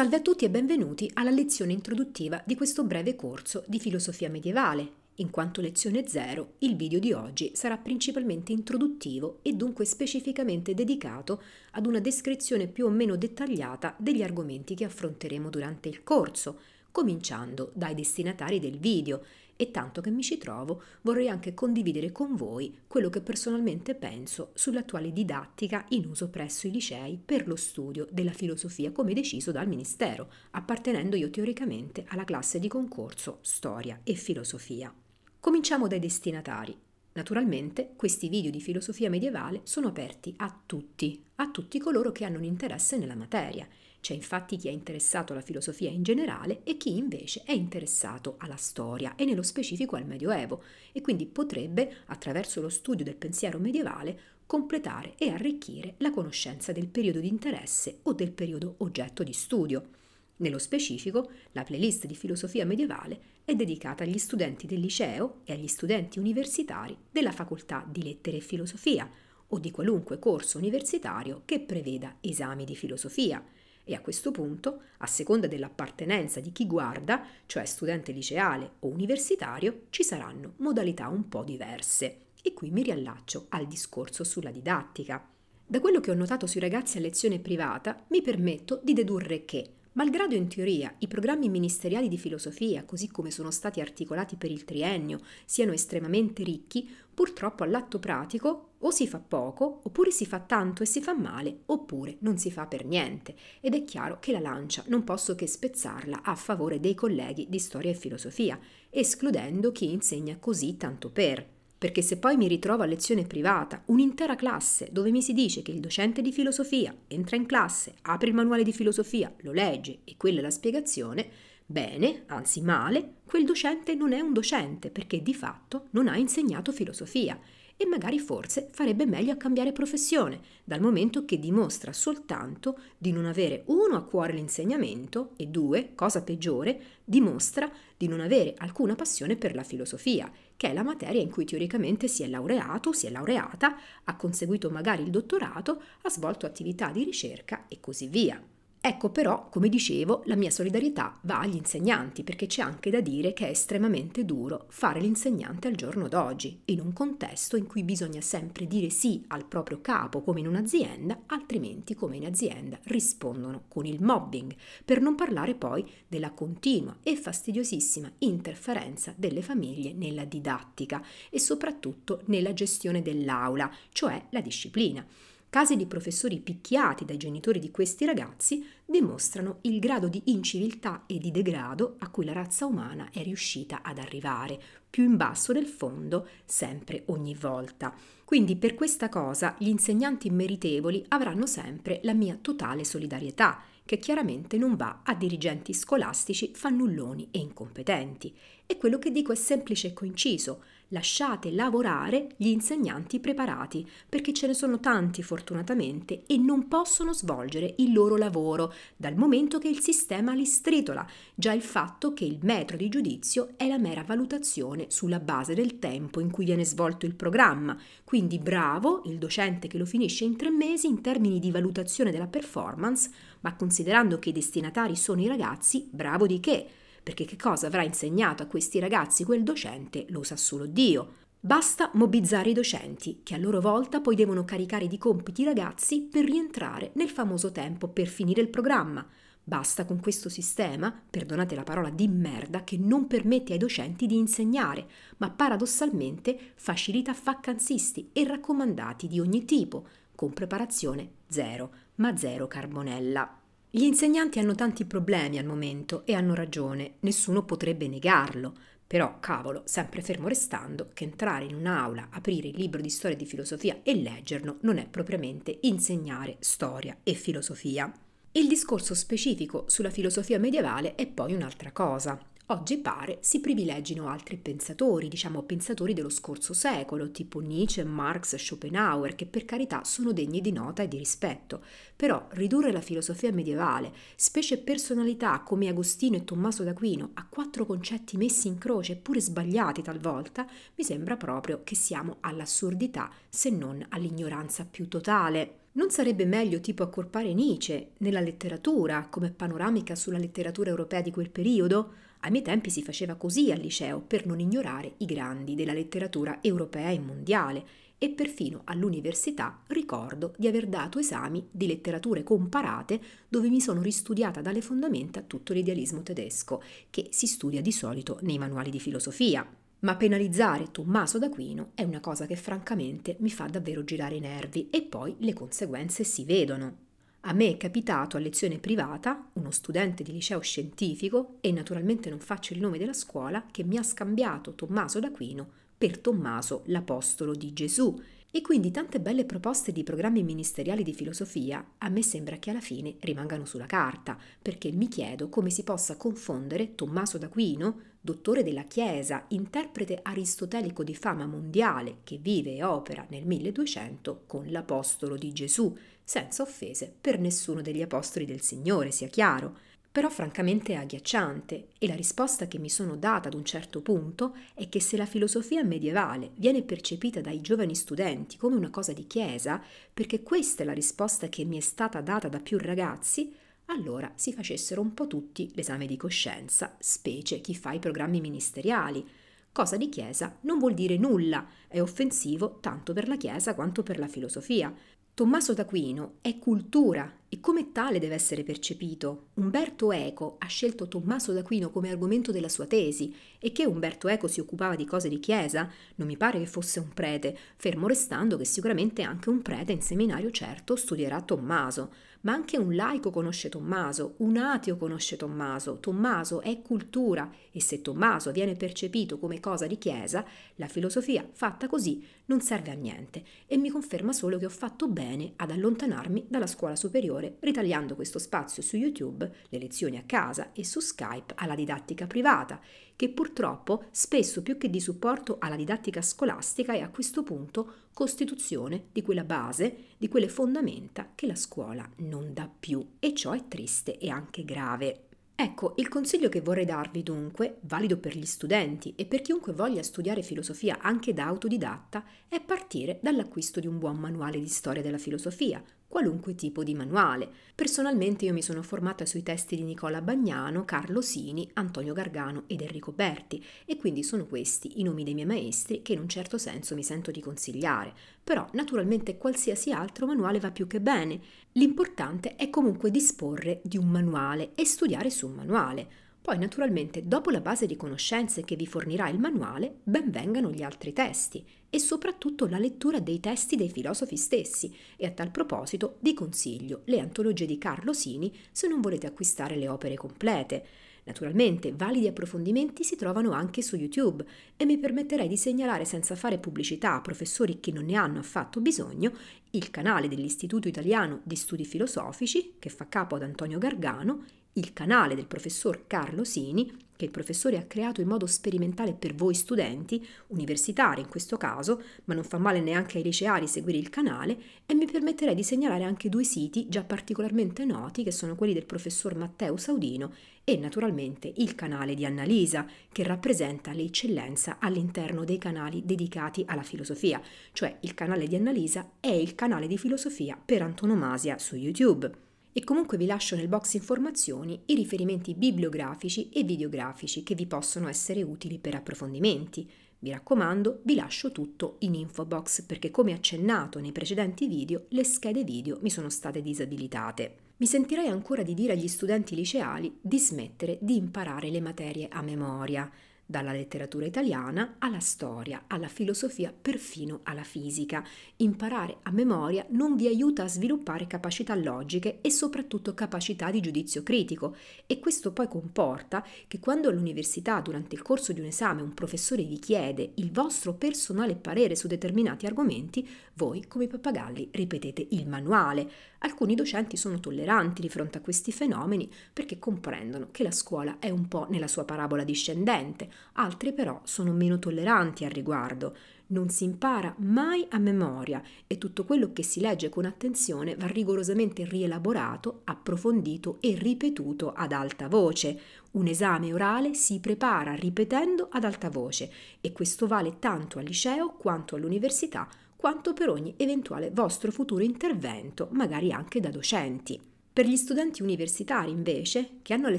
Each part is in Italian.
Salve a tutti e benvenuti alla lezione introduttiva di questo breve corso di filosofia medievale. In quanto lezione 0, il video di oggi sarà principalmente introduttivo e dunque specificamente dedicato ad una descrizione più o meno dettagliata degli argomenti che affronteremo durante il corso, cominciando dai destinatari del video, e tanto che mi ci trovo vorrei anche condividere con voi quello che personalmente penso sull'attuale didattica in uso presso i licei per lo studio della filosofia come deciso dal Ministero, appartenendo io teoricamente alla classe di concorso Storia e Filosofia. Cominciamo dai destinatari. Naturalmente questi video di filosofia medievale sono aperti a tutti, a tutti coloro che hanno un interesse nella materia c'è infatti chi è interessato alla filosofia in generale e chi invece è interessato alla storia e nello specifico al Medioevo e quindi potrebbe, attraverso lo studio del pensiero medievale, completare e arricchire la conoscenza del periodo di interesse o del periodo oggetto di studio. Nello specifico, la playlist di filosofia medievale è dedicata agli studenti del liceo e agli studenti universitari della facoltà di lettere e filosofia o di qualunque corso universitario che preveda esami di filosofia. E a questo punto, a seconda dell'appartenenza di chi guarda, cioè studente liceale o universitario, ci saranno modalità un po' diverse. E qui mi riallaccio al discorso sulla didattica. Da quello che ho notato sui ragazzi a lezione privata, mi permetto di dedurre che, malgrado in teoria i programmi ministeriali di filosofia, così come sono stati articolati per il triennio, siano estremamente ricchi, purtroppo all'atto pratico o si fa poco, oppure si fa tanto e si fa male, oppure non si fa per niente. Ed è chiaro che la lancia non posso che spezzarla a favore dei colleghi di storia e filosofia, escludendo chi insegna così tanto per. Perché se poi mi ritrovo a lezione privata, un'intera classe, dove mi si dice che il docente di filosofia entra in classe, apre il manuale di filosofia, lo legge e quella è la spiegazione, bene, anzi male, quel docente non è un docente perché di fatto non ha insegnato filosofia e magari forse farebbe meglio a cambiare professione, dal momento che dimostra soltanto di non avere uno a cuore l'insegnamento e due, cosa peggiore, dimostra di non avere alcuna passione per la filosofia, che è la materia in cui teoricamente si è laureato, si è laureata, ha conseguito magari il dottorato, ha svolto attività di ricerca e così via. Ecco però, come dicevo, la mia solidarietà va agli insegnanti perché c'è anche da dire che è estremamente duro fare l'insegnante al giorno d'oggi, in un contesto in cui bisogna sempre dire sì al proprio capo come in un'azienda, altrimenti come in azienda rispondono con il mobbing, per non parlare poi della continua e fastidiosissima interferenza delle famiglie nella didattica e soprattutto nella gestione dell'aula, cioè la disciplina. Casi di professori picchiati dai genitori di questi ragazzi dimostrano il grado di inciviltà e di degrado a cui la razza umana è riuscita ad arrivare, più in basso del fondo, sempre ogni volta. Quindi per questa cosa gli insegnanti meritevoli avranno sempre la mia totale solidarietà, che chiaramente non va a dirigenti scolastici fannulloni e incompetenti. E quello che dico è semplice e coinciso lasciate lavorare gli insegnanti preparati, perché ce ne sono tanti fortunatamente e non possono svolgere il loro lavoro, dal momento che il sistema li stritola, già il fatto che il metro di giudizio è la mera valutazione sulla base del tempo in cui viene svolto il programma, quindi bravo il docente che lo finisce in tre mesi in termini di valutazione della performance, ma considerando che i destinatari sono i ragazzi, bravo di che? perché che cosa avrà insegnato a questi ragazzi quel docente lo sa solo Dio. Basta mobbizzare i docenti, che a loro volta poi devono caricare di compiti i ragazzi per rientrare nel famoso tempo per finire il programma. Basta con questo sistema, perdonate la parola di merda, che non permette ai docenti di insegnare, ma paradossalmente facilita faccanzisti e raccomandati di ogni tipo, con preparazione zero, ma zero carbonella. Gli insegnanti hanno tanti problemi al momento e hanno ragione, nessuno potrebbe negarlo. Però, cavolo, sempre fermo restando che entrare in un'aula, aprire il libro di storia e di filosofia e leggerlo non è propriamente insegnare storia e filosofia. Il discorso specifico sulla filosofia medievale è poi un'altra cosa. Oggi pare si privilegino altri pensatori, diciamo pensatori dello scorso secolo, tipo Nietzsche, Marx, Schopenhauer, che per carità sono degni di nota e di rispetto. Però ridurre la filosofia medievale, specie personalità come Agostino e Tommaso d'Aquino, a quattro concetti messi in croce, eppure sbagliati talvolta, mi sembra proprio che siamo all'assurdità se non all'ignoranza più totale. Non sarebbe meglio tipo accorpare Nietzsche nella letteratura come panoramica sulla letteratura europea di quel periodo? Ai miei tempi si faceva così al liceo per non ignorare i grandi della letteratura europea e mondiale e perfino all'università ricordo di aver dato esami di letterature comparate dove mi sono ristudiata dalle fondamenta tutto l'idealismo tedesco che si studia di solito nei manuali di filosofia. Ma penalizzare Tommaso d'Aquino è una cosa che francamente mi fa davvero girare i nervi e poi le conseguenze si vedono. A me è capitato a lezione privata uno studente di liceo scientifico, e naturalmente non faccio il nome della scuola, che mi ha scambiato Tommaso d'Aquino per Tommaso l'Apostolo di Gesù. E quindi tante belle proposte di programmi ministeriali di filosofia a me sembra che alla fine rimangano sulla carta, perché mi chiedo come si possa confondere Tommaso d'Aquino, dottore della Chiesa, interprete aristotelico di fama mondiale che vive e opera nel 1200, con l'Apostolo di Gesù, senza offese per nessuno degli apostoli del Signore, sia chiaro, però francamente è agghiacciante e la risposta che mi sono data ad un certo punto è che se la filosofia medievale viene percepita dai giovani studenti come una cosa di chiesa, perché questa è la risposta che mi è stata data da più ragazzi, allora si facessero un po' tutti l'esame di coscienza, specie chi fa i programmi ministeriali. Cosa di chiesa non vuol dire nulla, è offensivo tanto per la chiesa quanto per la filosofia. Tommaso d'Aquino è cultura e come tale deve essere percepito. Umberto Eco ha scelto Tommaso d'Aquino come argomento della sua tesi e che Umberto Eco si occupava di cose di chiesa non mi pare che fosse un prete, fermo restando che sicuramente anche un prete in seminario certo studierà Tommaso, ma anche un laico conosce Tommaso, un ateo conosce Tommaso, Tommaso è cultura e se Tommaso viene percepito come cosa di chiesa, la filosofia fatta così non serve a niente e mi conferma solo che ho fatto bene ad allontanarmi dalla scuola superiore superiore, ritagliando questo spazio su YouTube, le lezioni a casa e su Skype alla didattica privata, che purtroppo spesso più che di supporto alla didattica scolastica è a questo punto costituzione di quella base, di quelle fondamenta che la scuola non dà più e ciò è triste e anche grave. Ecco, il consiglio che vorrei darvi dunque, valido per gli studenti e per chiunque voglia studiare filosofia anche da autodidatta, è partire dall'acquisto di un buon manuale di storia della filosofia, qualunque tipo di manuale. Personalmente io mi sono formata sui testi di Nicola Bagnano, Carlo Sini, Antonio Gargano ed Enrico Berti e quindi sono questi i nomi dei miei maestri che in un certo senso mi sento di consigliare, però naturalmente qualsiasi altro manuale va più che bene. L'importante è comunque disporre di un manuale e studiare su un manuale. Poi naturalmente dopo la base di conoscenze che vi fornirà il manuale, ben vengano gli altri testi e soprattutto la lettura dei testi dei filosofi stessi e a tal proposito vi consiglio le antologie di Carlo Sini se non volete acquistare le opere complete. Naturalmente validi approfondimenti si trovano anche su YouTube e mi permetterei di segnalare senza fare pubblicità a professori che non ne hanno affatto bisogno il canale dell'Istituto Italiano di Studi Filosofici che fa capo ad Antonio Gargano il canale del professor Carlo Sini, che il professore ha creato in modo sperimentale per voi studenti, universitari in questo caso, ma non fa male neanche ai liceari seguire il canale, e mi permetterei di segnalare anche due siti già particolarmente noti, che sono quelli del professor Matteo Saudino e naturalmente il canale di Annalisa, che rappresenta l'eccellenza all'interno dei canali dedicati alla filosofia, cioè il canale di Annalisa è il canale di filosofia per antonomasia su YouTube e comunque vi lascio nel box informazioni i riferimenti bibliografici e videografici che vi possono essere utili per approfondimenti. Mi raccomando, vi lascio tutto in info box perché come accennato nei precedenti video, le schede video mi sono state disabilitate. Mi sentirei ancora di dire agli studenti liceali di smettere di imparare le materie a memoria dalla letteratura italiana alla storia, alla filosofia, perfino alla fisica. Imparare a memoria non vi aiuta a sviluppare capacità logiche e soprattutto capacità di giudizio critico e questo poi comporta che quando all'università durante il corso di un esame un professore vi chiede il vostro personale parere su determinati argomenti, voi come i pappagalli ripetete il manuale. Alcuni docenti sono tolleranti di fronte a questi fenomeni perché comprendono che la scuola è un po' nella sua parabola discendente, altri però sono meno tolleranti al riguardo. Non si impara mai a memoria e tutto quello che si legge con attenzione va rigorosamente rielaborato, approfondito e ripetuto ad alta voce. Un esame orale si prepara ripetendo ad alta voce e questo vale tanto al liceo quanto all'università quanto per ogni eventuale vostro futuro intervento, magari anche da docenti. Per gli studenti universitari, invece, che hanno alle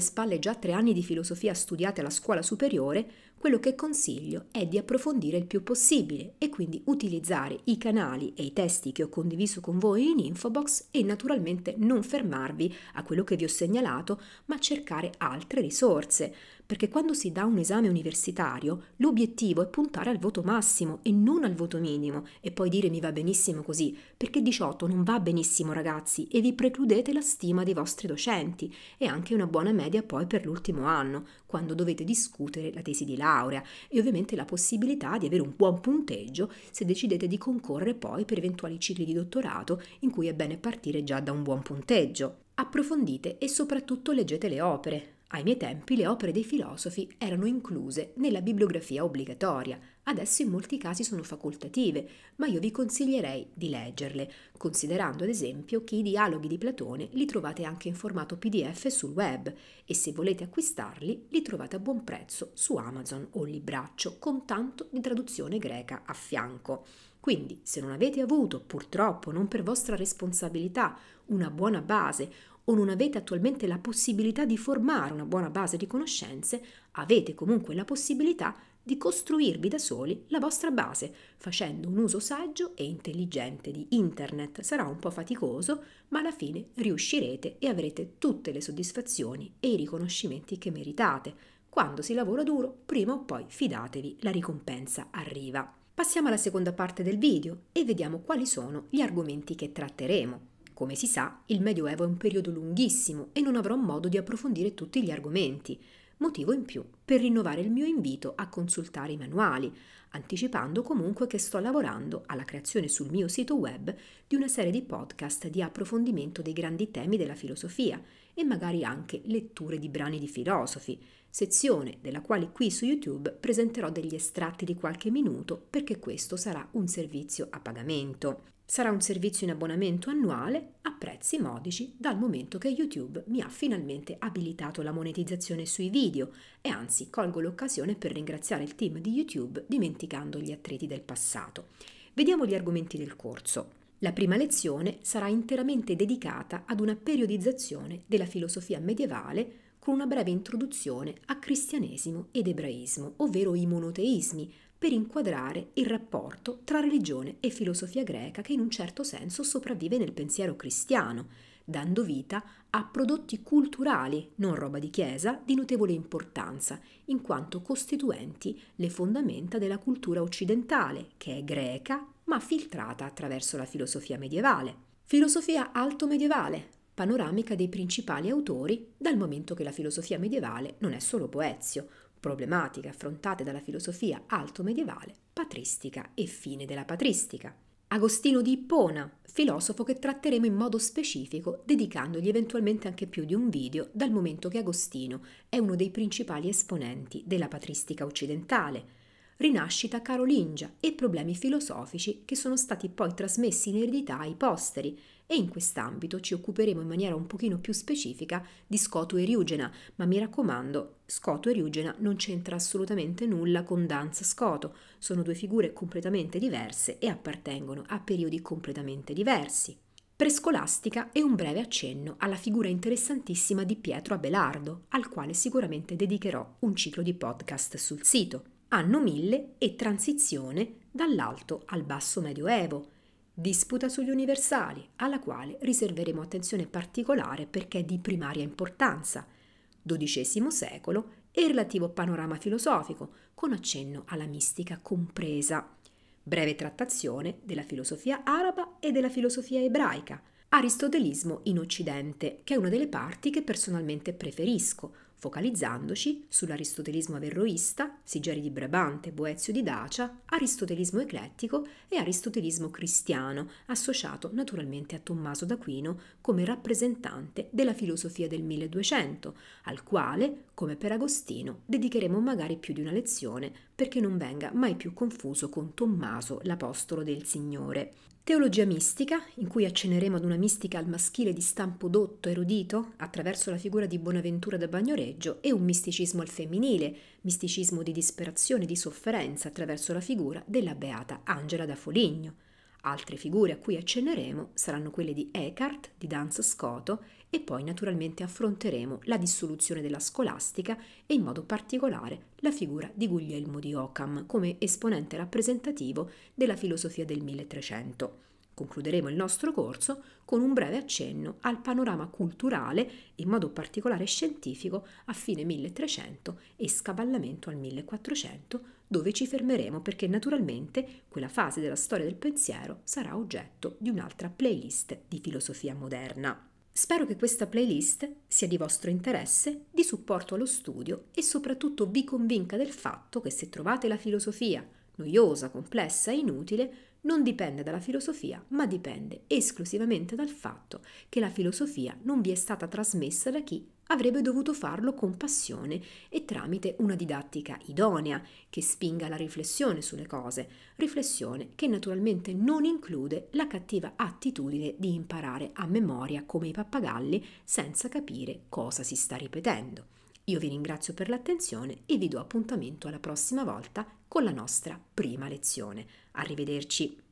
spalle già tre anni di filosofia studiate alla scuola superiore, quello che consiglio è di approfondire il più possibile e quindi utilizzare i canali e i testi che ho condiviso con voi in infobox e naturalmente non fermarvi a quello che vi ho segnalato, ma cercare altre risorse, perché quando si dà un esame universitario l'obiettivo è puntare al voto massimo e non al voto minimo e poi dire mi va benissimo così, perché 18 non va benissimo ragazzi e vi precludete la stima dei vostri docenti e anche una buona media poi per l'ultimo anno, quando dovete discutere la tesi di laurea laurea e ovviamente la possibilità di avere un buon punteggio se decidete di concorrere poi per eventuali cicli di dottorato in cui è bene partire già da un buon punteggio. Approfondite e soprattutto leggete le opere. Ai miei tempi le opere dei filosofi erano incluse nella bibliografia obbligatoria. Adesso in molti casi sono facoltative, ma io vi consiglierei di leggerle, considerando ad esempio che i dialoghi di Platone li trovate anche in formato PDF sul web e se volete acquistarli li trovate a buon prezzo su Amazon o Libraccio con tanto di traduzione greca a fianco. Quindi, se non avete avuto, purtroppo, non per vostra responsabilità, una buona base o non avete attualmente la possibilità di formare una buona base di conoscenze, avete comunque la possibilità di di costruirvi da soli la vostra base, facendo un uso saggio e intelligente di internet. Sarà un po' faticoso, ma alla fine riuscirete e avrete tutte le soddisfazioni e i riconoscimenti che meritate. Quando si lavora duro, prima o poi fidatevi, la ricompensa arriva. Passiamo alla seconda parte del video e vediamo quali sono gli argomenti che tratteremo. Come si sa, il Medioevo è un periodo lunghissimo e non avrò modo di approfondire tutti gli argomenti motivo in più per rinnovare il mio invito a consultare i manuali, anticipando comunque che sto lavorando alla creazione sul mio sito web di una serie di podcast di approfondimento dei grandi temi della filosofia e magari anche letture di brani di filosofi, sezione della quale qui su YouTube presenterò degli estratti di qualche minuto perché questo sarà un servizio a pagamento. Sarà un servizio in abbonamento annuale a prezzi modici dal momento che YouTube mi ha finalmente abilitato la monetizzazione sui video e anzi colgo l'occasione per ringraziare il team di YouTube dimenticando gli attriti del passato. Vediamo gli argomenti del corso. La prima lezione sarà interamente dedicata ad una periodizzazione della filosofia medievale con una breve introduzione a cristianesimo ed ebraismo, ovvero i monoteismi, per inquadrare il rapporto tra religione e filosofia greca che in un certo senso sopravvive nel pensiero cristiano, dando vita a prodotti culturali, non roba di chiesa, di notevole importanza, in quanto costituenti le fondamenta della cultura occidentale, che è greca ma filtrata attraverso la filosofia medievale. Filosofia alto medievale, panoramica dei principali autori, dal momento che la filosofia medievale non è solo Poezio, problematiche affrontate dalla filosofia alto-medievale, patristica e fine della patristica. Agostino di Ippona, filosofo che tratteremo in modo specifico, dedicandogli eventualmente anche più di un video, dal momento che Agostino è uno dei principali esponenti della patristica occidentale. Rinascita carolingia e problemi filosofici che sono stati poi trasmessi in eredità ai posteri, e in quest'ambito ci occuperemo in maniera un pochino più specifica di scoto eriugena, ma mi raccomando, scoto eriugena non c'entra assolutamente nulla con danza scoto, sono due figure completamente diverse e appartengono a periodi completamente diversi. Prescolastica e un breve accenno alla figura interessantissima di Pietro Abelardo, al quale sicuramente dedicherò un ciclo di podcast sul sito. Anno 1000 e transizione dall'alto al basso medioevo, Disputa sugli universali, alla quale riserveremo attenzione particolare perché è di primaria importanza. XII secolo e relativo panorama filosofico, con accenno alla mistica compresa. Breve trattazione della filosofia araba e della filosofia ebraica. Aristotelismo in Occidente, che è una delle parti che personalmente preferisco, focalizzandoci sull'aristotelismo averroista, Sigeri di Brabante, Boezio di Dacia, aristotelismo eclettico e aristotelismo cristiano, associato naturalmente a Tommaso d'Aquino come rappresentante della filosofia del 1200, al quale, come per Agostino, dedicheremo magari più di una lezione, perché non venga mai più confuso con Tommaso, l'apostolo del Signore. Teologia mistica, in cui accenneremo ad una mistica al maschile di stampo dotto, erudito, attraverso la figura di Bonaventura da Bagnoreggio, e un misticismo al femminile, misticismo di disperazione, e di sofferenza, attraverso la figura della beata Angela da Foligno. Altre figure a cui accenneremo saranno quelle di Eckhart, di Danz Scoto e poi naturalmente affronteremo la dissoluzione della scolastica e in modo particolare la figura di Guglielmo di Ockham come esponente rappresentativo della filosofia del 1300. Concluderemo il nostro corso con un breve accenno al panorama culturale, in modo particolare scientifico, a fine 1300 e scavallamento al 1400, dove ci fermeremo perché naturalmente quella fase della storia del pensiero sarà oggetto di un'altra playlist di filosofia moderna. Spero che questa playlist sia di vostro interesse, di supporto allo studio e soprattutto vi convinca del fatto che se trovate la filosofia noiosa, complessa e inutile, non dipende dalla filosofia, ma dipende esclusivamente dal fatto che la filosofia non vi è stata trasmessa da chi avrebbe dovuto farlo con passione e tramite una didattica idonea che spinga la riflessione sulle cose, riflessione che naturalmente non include la cattiva attitudine di imparare a memoria come i pappagalli senza capire cosa si sta ripetendo. Io vi ringrazio per l'attenzione e vi do appuntamento alla prossima volta con la nostra prima lezione. Arrivederci.